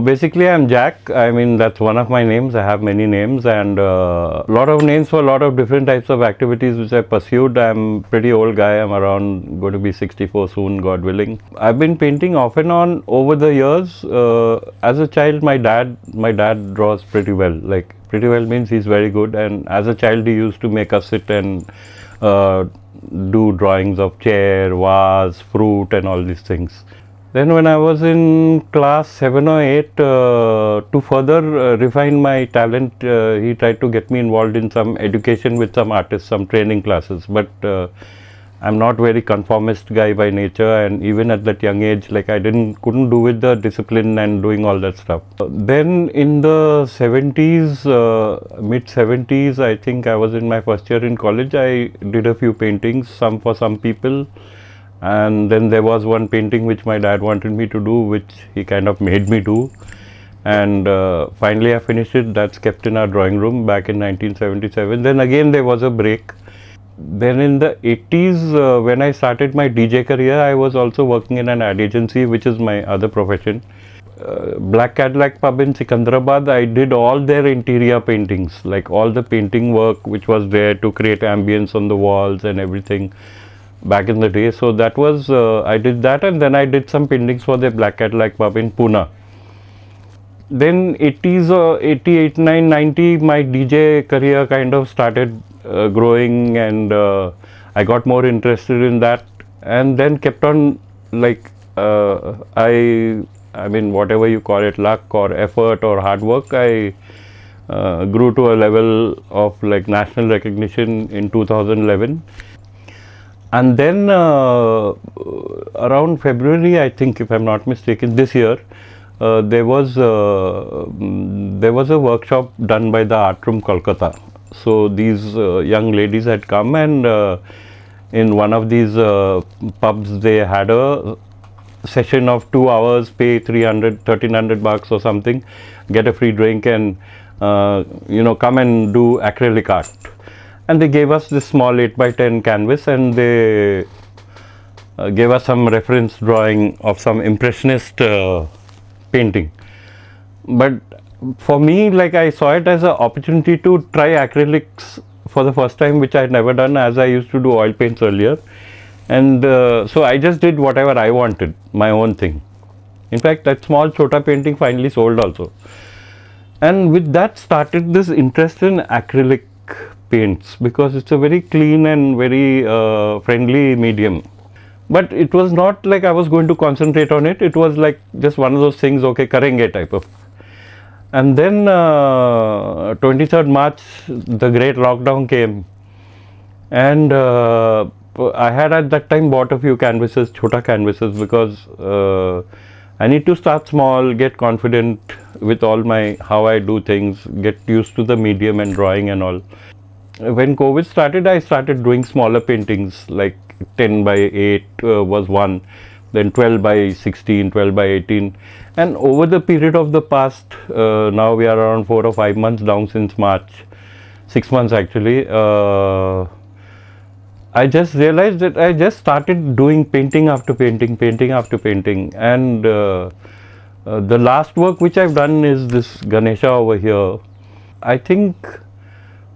basically I'm Jack. I mean, that's one of my names. I have many names and a uh, lot of names for a lot of different types of activities which I pursued. I'm pretty old guy. I'm around going to be 64 soon, God willing. I've been painting off and on over the years. Uh, as a child, my dad, my dad draws pretty well. Like pretty well means he's very good. And as a child, he used to make us sit and uh, do drawings of chair, vase, fruit and all these things. Then when I was in class 7 or 8, uh, to further uh, refine my talent, uh, he tried to get me involved in some education with some artists, some training classes. But uh, I'm not very conformist guy by nature and even at that young age, like I didn't, couldn't do with the discipline and doing all that stuff. Then in the 70s, mid 70s, I think I was in my first year in college, I did a few paintings, some for some people and then there was one painting which my dad wanted me to do which he kind of made me do and uh, finally I finished it that's kept in our drawing room back in 1977 then again there was a break then in the 80s uh, when I started my DJ career I was also working in an ad agency which is my other profession uh, Black Cadillac pub in Secunderabad I did all their interior paintings like all the painting work which was there to create ambience on the walls and everything back in the day. So that was, uh, I did that and then I did some paintings for the Black Cadillac Pub in Pune. Then 80s, uh, 88, 9, 90, my DJ career kind of started uh, growing and uh, I got more interested in that and then kept on like uh, I, I mean whatever you call it, luck or effort or hard work, I uh, grew to a level of like national recognition in 2011 and then uh, around February, I think, if I'm not mistaken, this year, uh, there was uh, mm, there was a workshop done by the Art Room Kolkata. So these uh, young ladies had come and uh, in one of these pubs they had a session of two hours, pay 300, 1300 bucks or something, get a free drink and you know come and do acrylic art and they gave us this small 8 by 10 canvas and they uh, gave us some reference drawing of some impressionist uh, painting but for me like I saw it as an opportunity to try acrylics for the first time which I had never done as I used to do oil paints earlier and uh, so I just did whatever I wanted my own thing in fact that small chota painting finally sold also and with that started this interest in acrylic paints because it's a very clean and very uh, friendly medium. But it was not like I was going to concentrate on it. It was like just one of those things, okay, karenge type of. And then uh, 23rd March, the great lockdown came. And uh, I had at that time bought a few canvases, chota canvases, because uh, I need to start small, get confident with all my how I do things, get used to the medium and drawing and all when COVID started, I started doing smaller paintings like 10 by 8 uh, was one, then 12 by 16, 12 by 18. And over the period of the past, uh, now we are around 4 or 5 months down since March, 6 months actually, uh, I just realized that I just started doing painting after painting, painting after painting. And uh, uh, the last work which I've done is this Ganesha over here. I think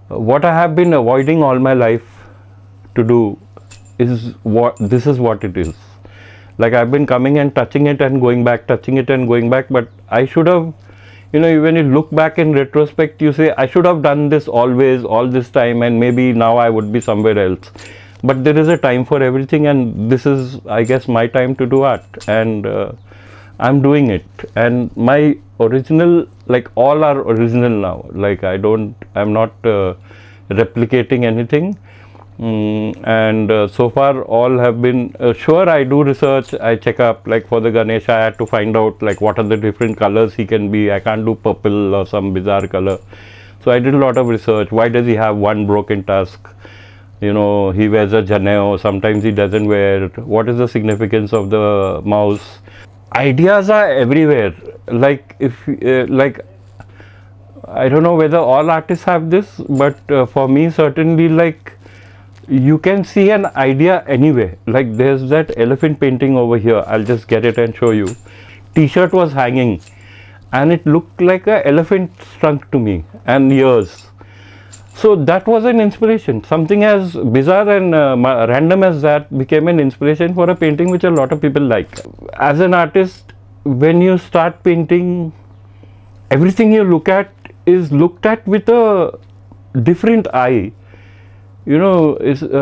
what I have been avoiding all my life to do is what this is what it is. Like I've been coming and touching it and going back, touching it and going back, but I should have, you know, when you look back in retrospect, you say, I should have done this always, all this time, and maybe now I would be somewhere else. But there is a time for everything, and this is, I guess, my time to do art, and uh, I'm doing it. And my original like all are original now like i don't i'm not uh, replicating anything mm, and uh, so far all have been uh, sure i do research i check up like for the ganesha i had to find out like what are the different colors he can be i can't do purple or some bizarre color so i did a lot of research why does he have one broken tusk you know he wears a janeo sometimes he doesn't wear it. what is the significance of the mouse ideas are everywhere like if uh, like I don't know whether all artists have this, but uh, for me certainly like you can see an idea anyway. Like there's that elephant painting over here. I'll just get it and show you. T-shirt was hanging and it looked like an elephant trunk to me and ears. So that was an inspiration. Something as bizarre and uh, random as that became an inspiration for a painting which a lot of people like. As an artist, when you start painting, everything you look at is looked at with a different eye. You know, uh,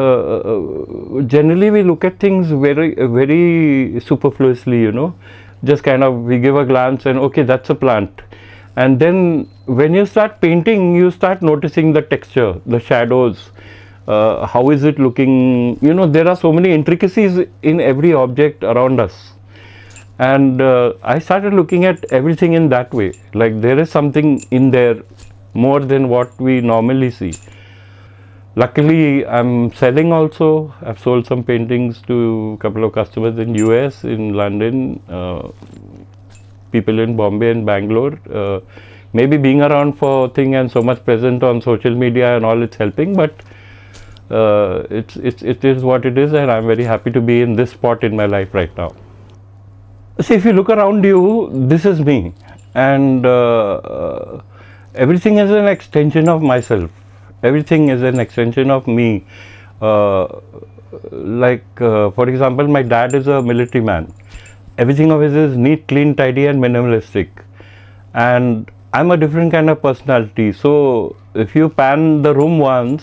uh, generally we look at things very, very superfluously, you know, just kind of we give a glance and okay, that's a plant. And then when you start painting, you start noticing the texture, the shadows, uh, how is it looking, you know, there are so many intricacies in every object around us and uh, I started looking at everything in that way like there is something in there more than what we normally see. Luckily I'm selling also, I've sold some paintings to a couple of customers in US, in London, uh, people in Bombay and Bangalore. Uh, maybe being around for thing and so much present on social media and all it's helping but uh, it's, it's, it is what it is and I'm very happy to be in this spot in my life right now. See, if you look around you, this is me, and uh, uh, everything is an extension of myself. Everything is an extension of me. Uh, like, uh, for example, my dad is a military man. Everything of his is neat, clean, tidy, and minimalistic. And I'm a different kind of personality. So, if you pan the room once,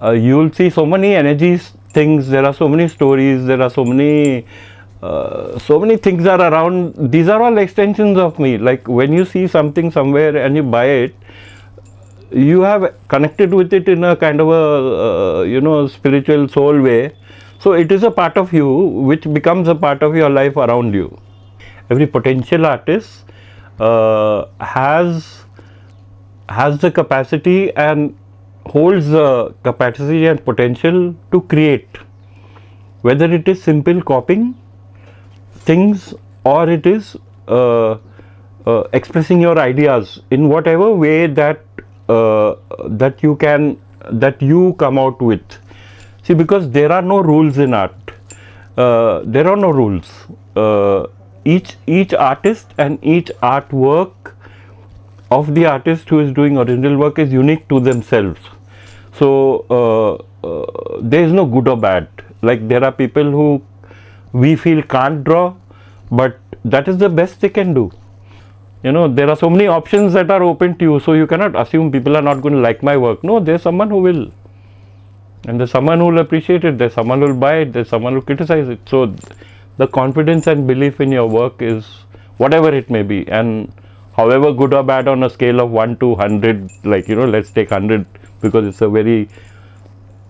uh, you'll see so many energies, things. There are so many stories. There are so many. Uh, so many things are around these are all extensions of me like when you see something somewhere and you buy it you have connected with it in a kind of a uh, you know spiritual soul way so it is a part of you which becomes a part of your life around you every potential artist uh, has has the capacity and holds the capacity and potential to create whether it is simple copying things or it is uh, uh, expressing your ideas in whatever way that uh, that you can that you come out with see because there are no rules in art uh, there are no rules uh, each each artist and each artwork of the artist who is doing original work is unique to themselves so uh, uh, there is no good or bad like there are people who we feel can't draw but that is the best they can do you know there are so many options that are open to you so you cannot assume people are not going to like my work no there's someone who will and there's someone who will appreciate it there's someone who will buy it there's someone who will criticize it so the confidence and belief in your work is whatever it may be and however good or bad on a scale of 1 to 100 like you know let's take 100 because it's a very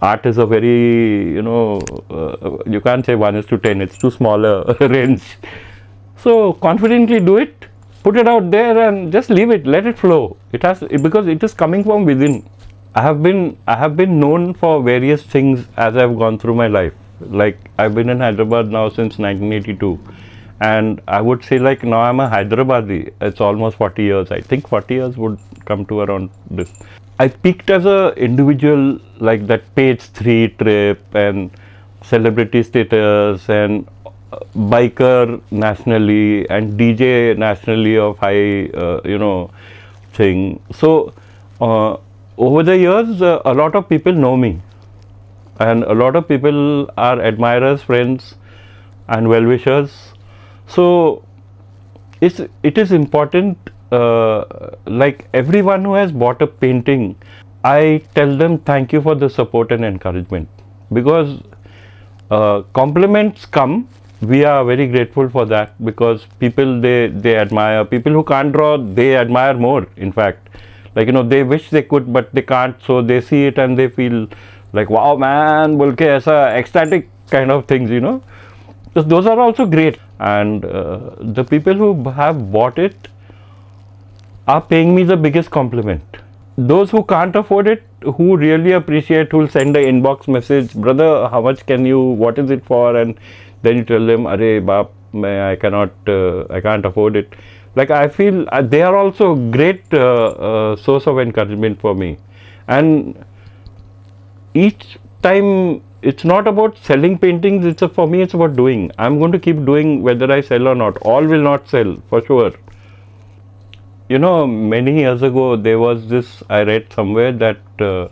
art is a very, you know, uh, you can't say 1 is to 10, it's too small a range. So, confidently do it, put it out there and just leave it, let it flow. It has, because it is coming from within. I have been, I have been known for various things as I have gone through my life. Like, I've been in Hyderabad now since 1982 and I would say like now I'm a Hyderabadi. It's almost 40 years. I think 40 years would come to around this. I peaked as a individual like that page three trip and celebrity status and uh, biker nationally and DJ nationally of high uh, you know thing. So uh, over the years, uh, a lot of people know me, and a lot of people are admirers, friends, and well wishers. So it's it is important uh, like everyone who has bought a painting, I tell them thank you for the support and encouragement because uh, compliments come. We are very grateful for that because people they they admire people who can't draw they admire more. In fact, like you know they wish they could but they can't, so they see it and they feel like wow man, bolke aisa ecstatic kind of things, you know. So those are also great, and uh, the people who have bought it are paying me the biggest compliment. Those who can't afford it, who really appreciate, who'll send an inbox message, brother, how much can you, what is it for? And then you tell them, Arey, baap, I cannot, uh, I can't afford it. Like I feel uh, they are also a great uh, uh, source of encouragement for me. And each time it's not about selling paintings it's a, for me it's about doing i'm going to keep doing whether i sell or not all will not sell for sure you know, many years ago, there was this, I read somewhere that uh,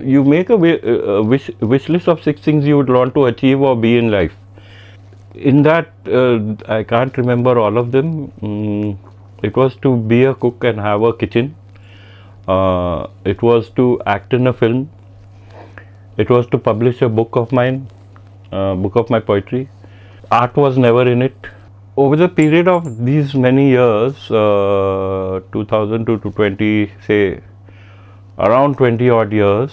you make a, uh, a wish, wish list of six things you would want to achieve or be in life. In that, uh, I can't remember all of them. Mm, it was to be a cook and have a kitchen. Uh, it was to act in a film. It was to publish a book of mine, uh, book of my poetry. Art was never in it over the period of these many years, uh, to 20, say around 20 odd years,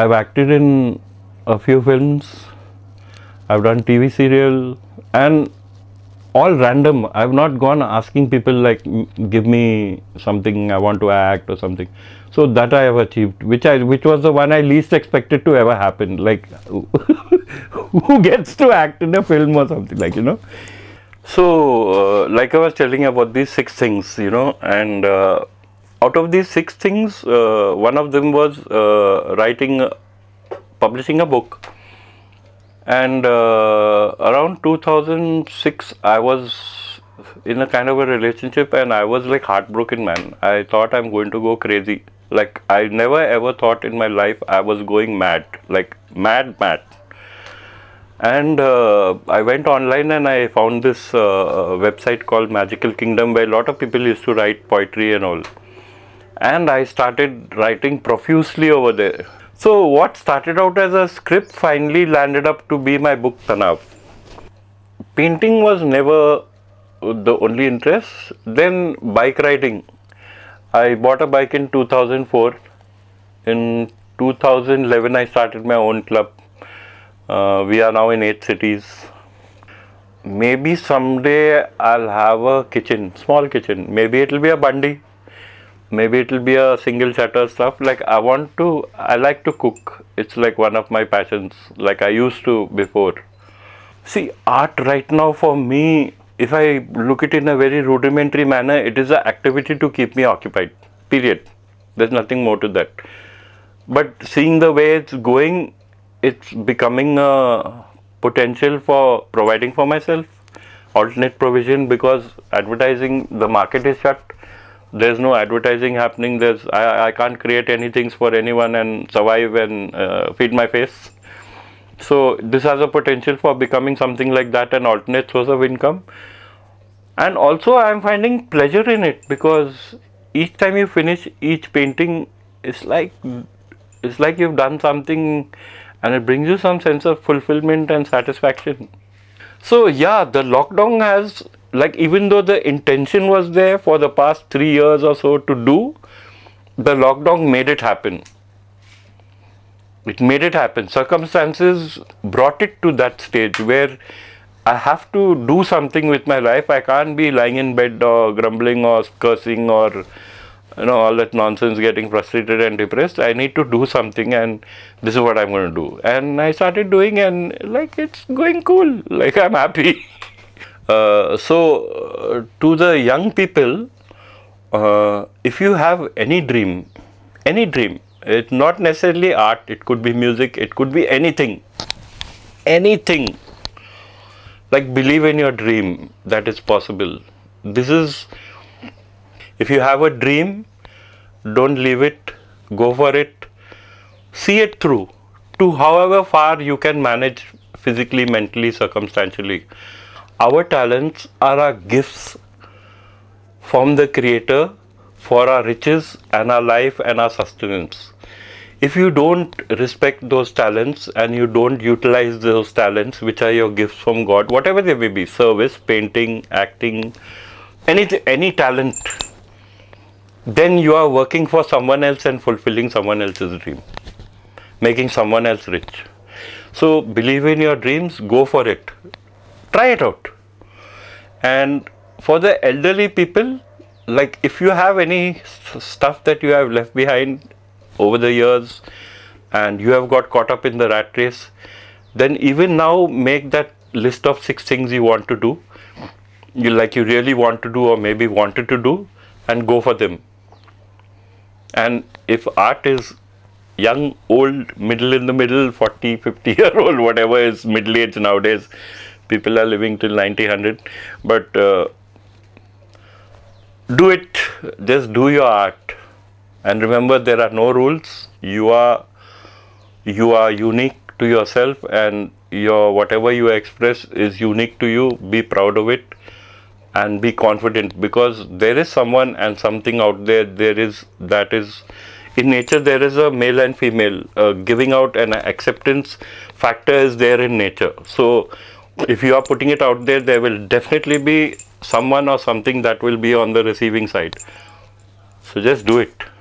I've acted in a few films, I've done TV serial and all random. I've not gone asking people like give me something I want to act or something. So that I have achieved, which I which was the one I least expected to ever happen. Like who gets to act in a film or something like you know. So, uh, like I was telling about these six things, you know, and uh, out of these six things, uh, one of them was uh, writing, uh, publishing a book. And uh, around 2006, I was in a kind of a relationship and I was like heartbroken, man. I thought I'm going to go crazy. Like, I never ever thought in my life I was going mad, like, mad, mad. And uh, I went online and I found this uh, uh, website called Magical Kingdom where a lot of people used to write poetry and all. And I started writing profusely over there. So what started out as a script finally landed up to be my book Tanav. Painting was never the only interest. Then bike riding. I bought a bike in 2004. In 2011 I started my own club uh, we are now in eight cities. Maybe someday I'll have a kitchen, small kitchen. Maybe it'll be a bandi. Maybe it'll be a single shutter stuff. Like I want to, I like to cook. It's like one of my passions, like I used to before. See, art right now for me, if I look at it in a very rudimentary manner, it is an activity to keep me occupied, period. There's nothing more to that. But seeing the way it's going, it's becoming a potential for providing for myself alternate provision because advertising the market is shut there's no advertising happening there's I, I can't create any things for anyone and survive and uh, feed my face so this has a potential for becoming something like that an alternate source of income and also I am finding pleasure in it because each time you finish each painting it's like it's like you've done something and it brings you some sense of fulfillment and satisfaction. So, yeah, the lockdown has, like, even though the intention was there for the past three years or so to do, the lockdown made it happen. It made it happen. Circumstances brought it to that stage where I have to do something with my life. I can't be lying in bed or grumbling or cursing or you know all that nonsense getting frustrated and depressed i need to do something and this is what i'm going to do and i started doing and like it's going cool like i'm happy uh, so uh, to the young people uh, if you have any dream any dream it's not necessarily art it could be music it could be anything anything like believe in your dream that is possible this is if you have a dream, don't leave it, go for it, see it through to however far you can manage physically, mentally, circumstantially. Our talents are our gifts from the Creator for our riches and our life and our sustenance. If you don't respect those talents and you don't utilize those talents, which are your gifts from God, whatever they may be service, painting, acting, any, any talent then you are working for someone else and fulfilling someone else's dream, making someone else rich. So believe in your dreams, go for it, try it out. And for the elderly people, like if you have any stuff that you have left behind over the years and you have got caught up in the rat race, then even now make that list of six things you want to do, you like you really want to do or maybe wanted to do, and go for them and if art is young, old, middle in the middle, 40, 50 year old, whatever is middle age nowadays, people are living till 1900. But uh, do it, just do your art. And remember, there are no rules. You are, you are unique to yourself and your whatever you express is unique to you. Be proud of it and be confident because there is someone and something out there there is that is in nature there is a male and female uh, giving out and acceptance factor is there in nature so if you are putting it out there there will definitely be someone or something that will be on the receiving side so just do it